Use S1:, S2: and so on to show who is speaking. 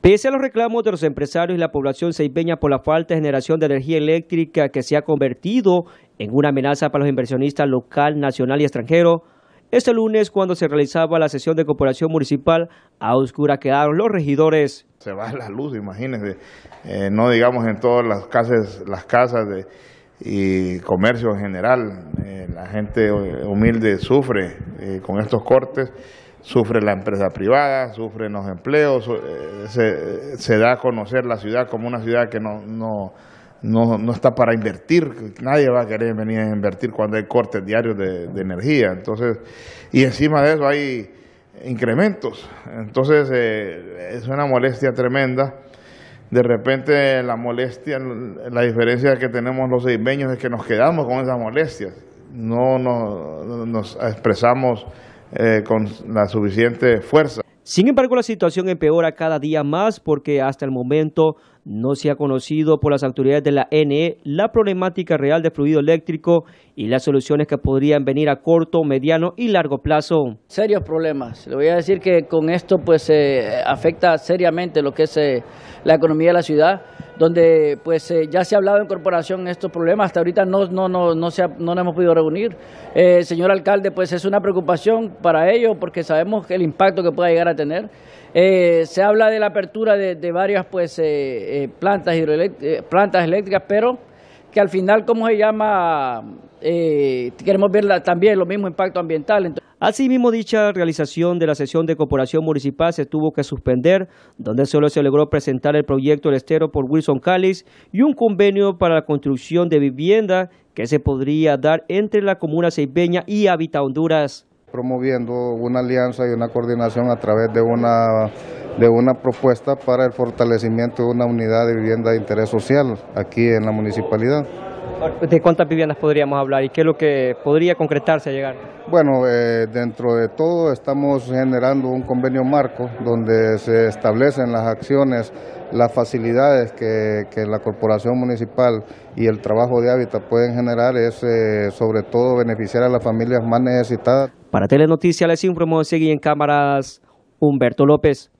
S1: Pese a los reclamos de los empresarios y la población seipeña por la falta de generación de energía eléctrica que se ha convertido en una amenaza para los inversionistas local, nacional y extranjero, este lunes cuando se realizaba la sesión de cooperación municipal, a oscura quedaron los regidores. Se va la luz, imagínense, eh, no digamos en todas las casas, las casas de,
S2: y comercio en general, eh, la gente humilde sufre eh, con estos cortes sufre la empresa privada, sufren los empleos, eh, se, da a conocer la ciudad como una ciudad que no, no, está para invertir, nadie va a querer venir a invertir cuando hay cortes diarios de, energía. Entonces, y encima de eso hay incrementos. Entonces, eh, es una molestia tremenda. De repente la molestia, la diferencia que tenemos los seis es que nos quedamos con esas molestias, no nos, nos expresamos
S1: eh, con la suficiente fuerza. Sin embargo, la situación empeora cada día más porque hasta el momento no se ha conocido por las autoridades de la NE la problemática real de fluido eléctrico y las soluciones que podrían venir a corto, mediano y largo
S3: plazo. Serios problemas. Le voy a decir que con esto pues afecta seriamente lo que es eh, la economía de la ciudad donde pues eh, ya se ha hablado en estos problemas, hasta ahorita no, no, no, no, se no nos hemos podido reunir. Eh, señor alcalde, pues es una preocupación para ellos porque sabemos el impacto que pueda llegar a tener. Eh, se habla de la apertura de, varias pues plantas, plantas eléctricas, pero que al final, ¿cómo se llama? Eh, queremos ver también los mismos impacto ambiental.
S1: Asimismo, dicha realización de la sesión de cooperación municipal se tuvo que suspender, donde solo se logró presentar el proyecto del Estero por Wilson Callis y un convenio para la construcción de vivienda que se podría dar entre la comuna ceibeña y Habita Honduras
S4: promoviendo una alianza y una coordinación a través de una, de una propuesta para el fortalecimiento de una unidad de vivienda de interés social aquí en la municipalidad.
S1: ¿De cuántas viviendas podríamos hablar y qué es lo que podría concretarse a llegar?
S4: Bueno, eh, dentro de todo estamos generando un convenio marco donde se establecen las acciones, las facilidades que, la corporación municipal y el trabajo de hábitat pueden generar es eh, sobre todo beneficiar a las familias más necesitadas. Para
S1: Telenoticias les informó, seguí en cámaras Humberto López.